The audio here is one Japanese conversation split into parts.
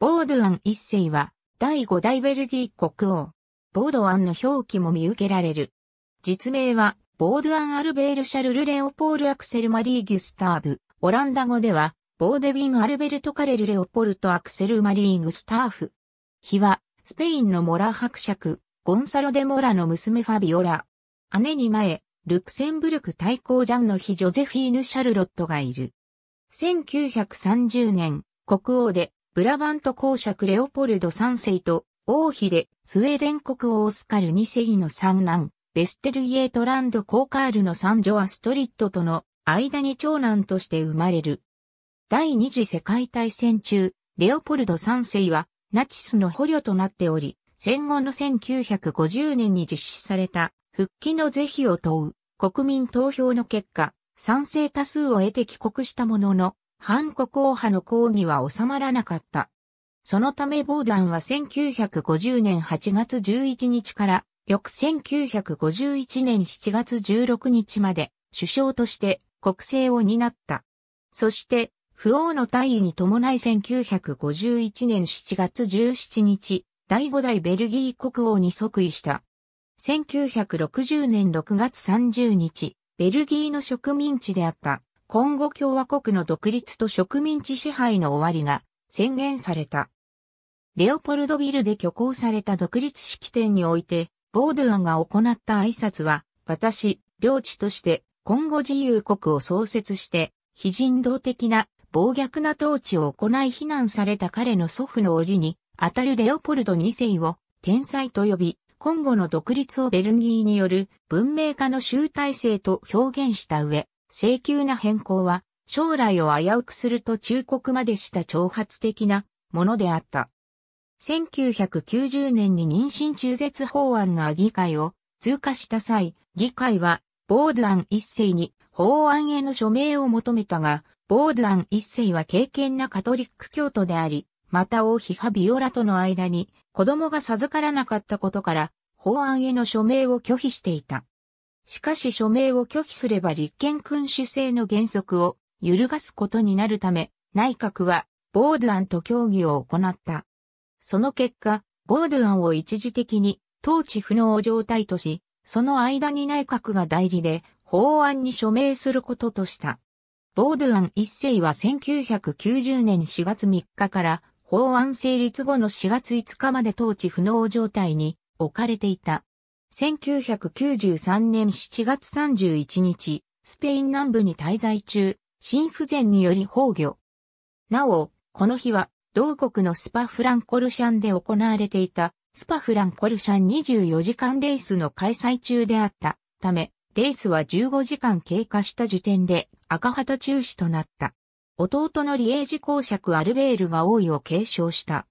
ボードアン一世は、第五代ベルギー国王。ボードアンの表記も見受けられる。実名は、ボードアン・アルベール・シャルル・レオポール・アクセル・マリー・ギュスターブ。オランダ語では、ボーデビン・アルベルト・カレル・レオポルト・アクセル・マリー・グスターフ。日は、スペインのモラ伯爵、ゴンサロ・デ・モラの娘ファビオラ。姉に前、ルクセンブルク対抗ジャンの日ジョゼフィーヌ・シャルロットがいる。1930年、国王で、ブラバント公爵レオポルド3世と王妃でスウェーデン国王オスカル2世の三男、ベステル・イエートランド・コーカールの三女アストリッドとの間に長男として生まれる。第二次世界大戦中、レオポルド3世はナチスの捕虜となっており、戦後の1950年に実施された復帰の是非を問う国民投票の結果、賛成多数を得て帰国したものの、反国王派の抗議は収まらなかった。そのためボーダンは1950年8月11日から翌1951年7月16日まで首相として国政を担った。そして、不王の退位に伴い1951年7月17日、第5代ベルギー国王に即位した。1960年6月30日、ベルギーの植民地であったコンゴ共和国の独立と植民地支配の終わりが宣言された。レオポルドビルで挙行された独立式典において、ボードゥアンが行った挨拶は、私、領地として、コンゴ自由国を創設して、非人道的な暴虐な統治を行い非難された彼の祖父の叔父に、あたるレオポルド2世を天才と呼び、今後の独立をベルギーによる文明化の集大成と表現した上、請求な変更は、将来を危うくすると忠告までした挑発的なものであった。1990年に妊娠中絶法案が議会を通過した際、議会はボードン一世に法案への署名を求めたが、ボードン一世は敬虔なカトリック教徒であり、また王妃派ビオラとの間に子供が授からなかったことから、法案への署名を拒否していた。しかし署名を拒否すれば立憲君主制の原則を揺るがすことになるため、内閣はボード案と協議を行った。その結果、ボード案を一時的に統治不能状態とし、その間に内閣が代理で法案に署名することとした。ボード案一世は1990年4月3日から法案成立後の4月5日まで統治不能状態に置かれていた。1993年7月31日、スペイン南部に滞在中、心不全により崩御。なお、この日は、同国のスパフランコルシャンで行われていた、スパフランコルシャン24時間レースの開催中であったため、レースは15時間経過した時点で赤旗中止となった。弟のリエージ公爵アルベールが王位を継承した。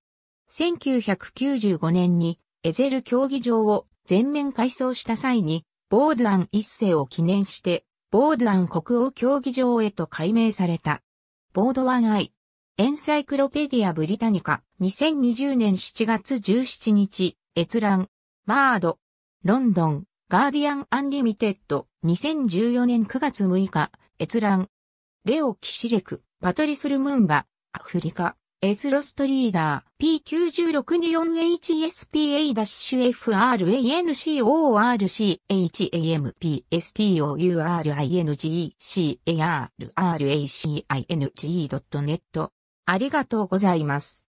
1995年にエゼル競技場を全面改装した際に、ボードアン一世を記念して、ボードアン国王競技場へと改名された。ボードワンアイ。エンサイクロペディアブリタニカ。2020年7月17日、閲覧。マード。ロンドン。ガーディアン・アンリミテッド。2014年9月6日、閲覧。レオ・キシレク。パトリス・ルムーンバ。アフリカ。エズロストリーダー p 9 6 2 4 h s p a f r a n c o r c h a m p s t o u r i n g c a r r a c i n g n e t ありがとうございます。